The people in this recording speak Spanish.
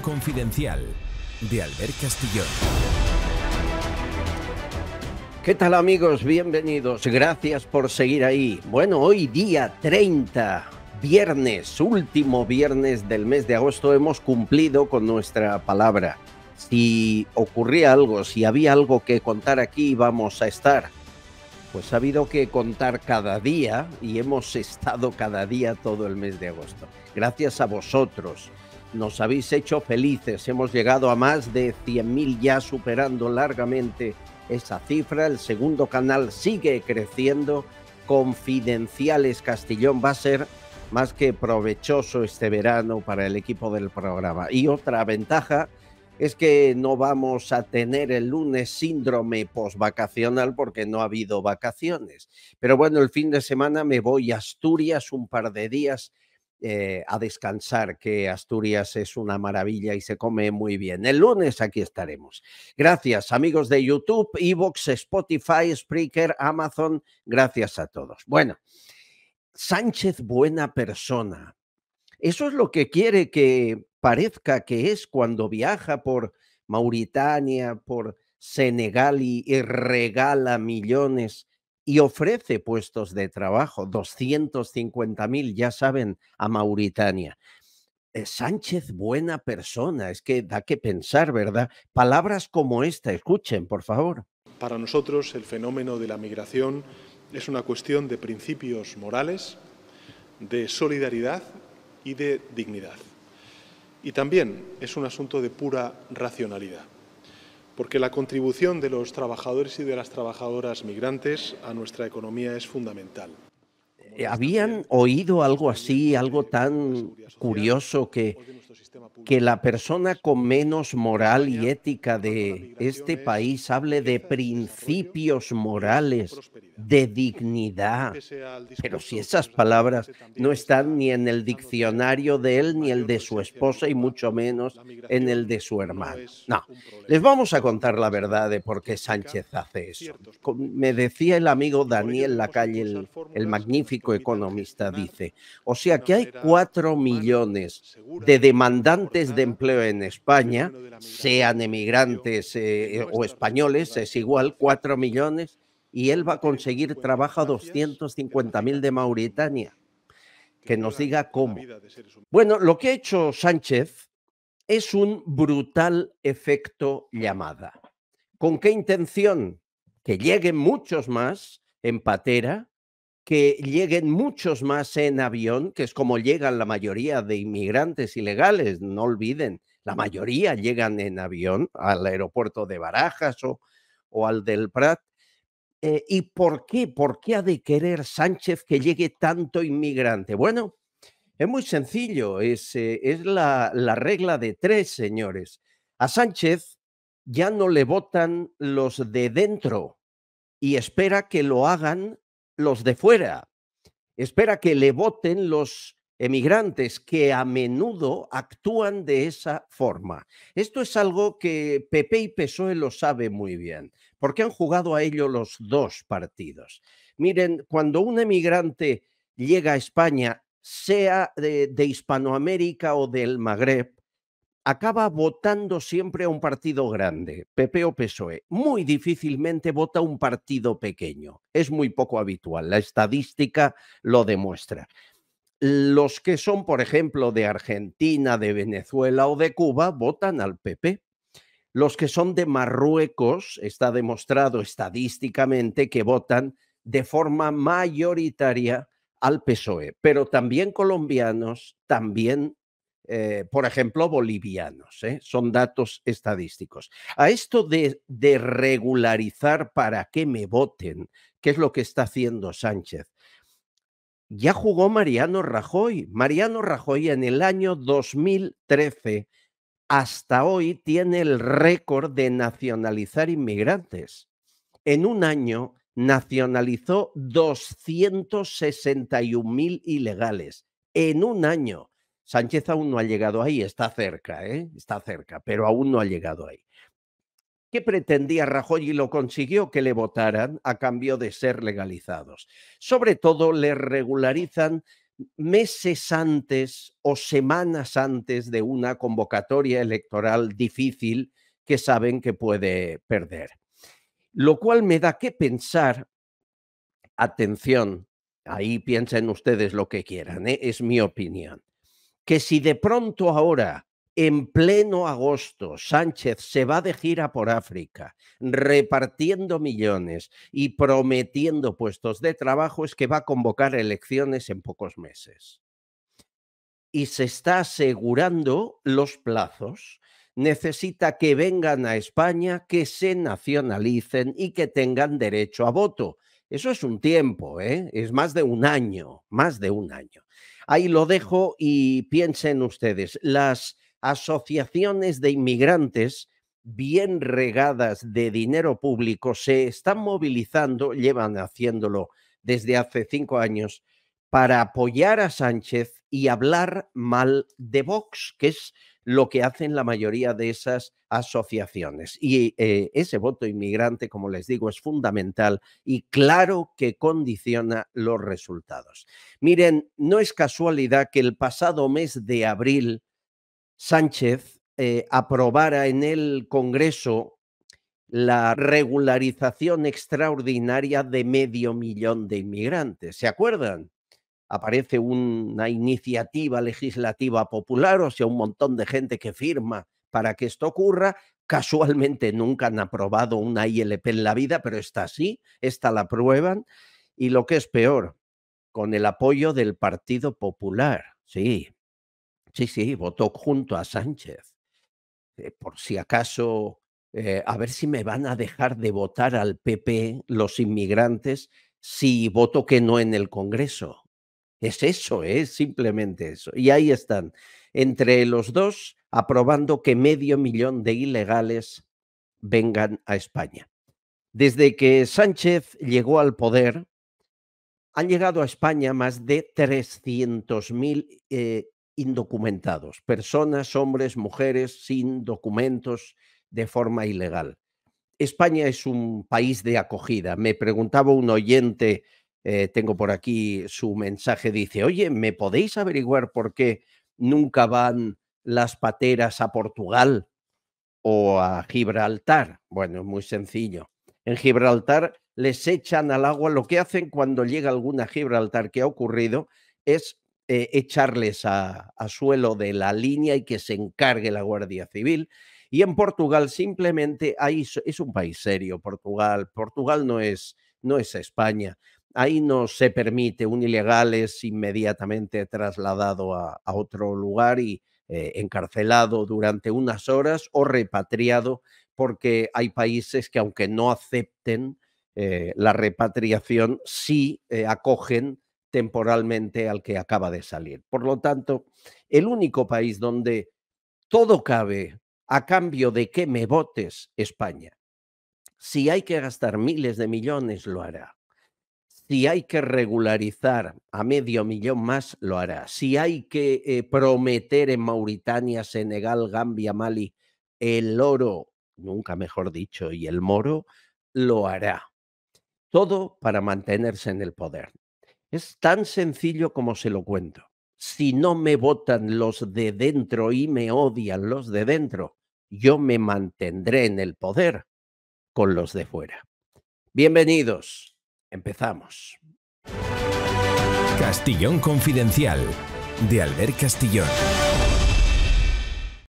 Confidencial de Albert Castellón. ¿Qué tal amigos? Bienvenidos. Gracias por seguir ahí. Bueno, hoy día 30, viernes, último viernes del mes de agosto, hemos cumplido con nuestra palabra. Si ocurría algo, si había algo que contar aquí, vamos a estar. Pues ha habido que contar cada día y hemos estado cada día todo el mes de agosto. Gracias a vosotros, nos habéis hecho felices. Hemos llegado a más de 100.000 ya, superando largamente esa cifra. El segundo canal sigue creciendo. Confidenciales Castellón va a ser más que provechoso este verano para el equipo del programa. Y otra ventaja es que no vamos a tener el lunes síndrome posvacacional porque no ha habido vacaciones. Pero bueno, el fin de semana me voy a Asturias un par de días eh, a descansar, que Asturias es una maravilla y se come muy bien. El lunes aquí estaremos. Gracias, amigos de YouTube, Evox, Spotify, Spreaker, Amazon. Gracias a todos. Bueno, Sánchez, buena persona. Eso es lo que quiere que parezca que es cuando viaja por Mauritania, por Senegal y regala millones y ofrece puestos de trabajo, 250.000, ya saben, a Mauritania. Eh, Sánchez, buena persona, es que da que pensar, ¿verdad? Palabras como esta, escuchen, por favor. Para nosotros el fenómeno de la migración es una cuestión de principios morales, de solidaridad y de dignidad. Y también es un asunto de pura racionalidad porque la contribución de los trabajadores y de las trabajadoras migrantes a nuestra economía es fundamental. Eh, ¿Habían oído algo así, algo tan curioso que, que la persona con menos moral y ética de este país hable de principios morales de dignidad. Pero si esas palabras este no están ni en el diccionario de él, ni el de su esposa, y mucho menos en el de su hermano. No, les vamos a contar la verdad de por qué Sánchez hace eso. Me decía el amigo Daniel Lacalle, el, magnífico economista, dice, o sea que hay cuatro millones de demandantes de empleo en España, sean emigrantes eh, eh, o españoles, es igual, cuatro millones y él va a conseguir pues trabajo a 250.000 de Mauritania. Que nos diga cómo. Bueno, lo que ha hecho Sánchez es un brutal efecto llamada. ¿Con qué intención? Que lleguen muchos más en patera, que lleguen muchos más en avión, que es como llegan la mayoría de inmigrantes ilegales, no olviden, la mayoría llegan en avión al aeropuerto de Barajas o, o al del Prat, eh, ¿Y por qué? ¿Por qué ha de querer Sánchez que llegue tanto inmigrante? Bueno, es muy sencillo, es, eh, es la, la regla de tres, señores. A Sánchez ya no le votan los de dentro y espera que lo hagan los de fuera. Espera que le voten los emigrantes que a menudo actúan de esa forma. Esto es algo que PP y PSOE lo sabe muy bien. ¿Por qué han jugado a ello los dos partidos. Miren, cuando un emigrante llega a España, sea de, de Hispanoamérica o del Magreb, acaba votando siempre a un partido grande, PP o PSOE. Muy difícilmente vota un partido pequeño. Es muy poco habitual. La estadística lo demuestra. Los que son, por ejemplo, de Argentina, de Venezuela o de Cuba, votan al PP. Los que son de Marruecos, está demostrado estadísticamente que votan de forma mayoritaria al PSOE, pero también colombianos, también, eh, por ejemplo, bolivianos. ¿eh? Son datos estadísticos. A esto de, regularizar para que me voten, ¿qué es lo que está haciendo Sánchez, ya jugó Mariano Rajoy. Mariano Rajoy en el año 2013 hasta hoy tiene el récord de nacionalizar inmigrantes. En un año nacionalizó 261.000 ilegales. En un año. Sánchez aún no ha llegado ahí, está cerca, ¿eh? está cerca, pero aún no ha llegado ahí. ¿Qué pretendía Rajoy y lo consiguió que le votaran a cambio de ser legalizados? Sobre todo le regularizan meses antes o semanas antes de una convocatoria electoral difícil que saben que puede perder. Lo cual me da que pensar, atención, ahí piensen ustedes lo que quieran, ¿eh? es mi opinión, que si de pronto ahora en pleno agosto, Sánchez se va de gira por África, repartiendo millones y prometiendo puestos de trabajo, es que va a convocar elecciones en pocos meses. Y se está asegurando los plazos. Necesita que vengan a España, que se nacionalicen y que tengan derecho a voto. Eso es un tiempo, ¿eh? es más de un año, más de un año. Ahí lo dejo y piensen ustedes, las asociaciones de inmigrantes bien regadas de dinero público se están movilizando, llevan haciéndolo desde hace cinco años, para apoyar a Sánchez y hablar mal de Vox, que es lo que hacen la mayoría de esas asociaciones. Y eh, ese voto inmigrante, como les digo, es fundamental y claro que condiciona los resultados. Miren, no es casualidad que el pasado mes de abril Sánchez eh, aprobara en el Congreso la regularización extraordinaria de medio millón de inmigrantes. ¿Se acuerdan? Aparece una iniciativa legislativa popular, o sea, un montón de gente que firma para que esto ocurra. Casualmente nunca han aprobado una ILP en la vida, pero está así, esta la aprueban. Y lo que es peor, con el apoyo del Partido Popular. Sí, Sí, sí, votó junto a Sánchez. Eh, por si acaso, eh, a ver si me van a dejar de votar al PP los inmigrantes si voto que no en el Congreso. Es eso, es simplemente eso. Y ahí están, entre los dos, aprobando que medio millón de ilegales vengan a España. Desde que Sánchez llegó al poder, han llegado a España más de 300.000 eh, indocumentados, personas, hombres, mujeres sin documentos de forma ilegal. España es un país de acogida. Me preguntaba un oyente, eh, tengo por aquí su mensaje, dice, oye, ¿me podéis averiguar por qué nunca van las pateras a Portugal o a Gibraltar? Bueno, es muy sencillo. En Gibraltar les echan al agua. Lo que hacen cuando llega alguna Gibraltar que ha ocurrido es eh, echarles a, suelo de la línea y que se encargue la Guardia Civil. Y en Portugal simplemente ahí es un país serio, Portugal. Portugal no es, no es España. Ahí no se permite, un ilegal es inmediatamente trasladado a, otro lugar y eh, encarcelado durante unas horas o repatriado, porque hay países que aunque no acepten eh, la repatriación, sí acogen temporalmente al que acaba de salir. Por lo tanto, el único país donde todo cabe a cambio de que me votes, España. Si hay que gastar miles de millones, lo hará. Si hay que regularizar a medio millón más, lo hará. Si hay que eh, prometer en Mauritania, Senegal, Gambia, Mali, el oro, nunca mejor dicho, y el moro, lo hará. Todo para mantenerse en el poder. Es tan sencillo como se lo cuento. Si no me votan los de dentro y me odian los de dentro, yo me mantendré en el poder con los de fuera. Bienvenidos. Empezamos. Castillón Confidencial de Albert Castillón.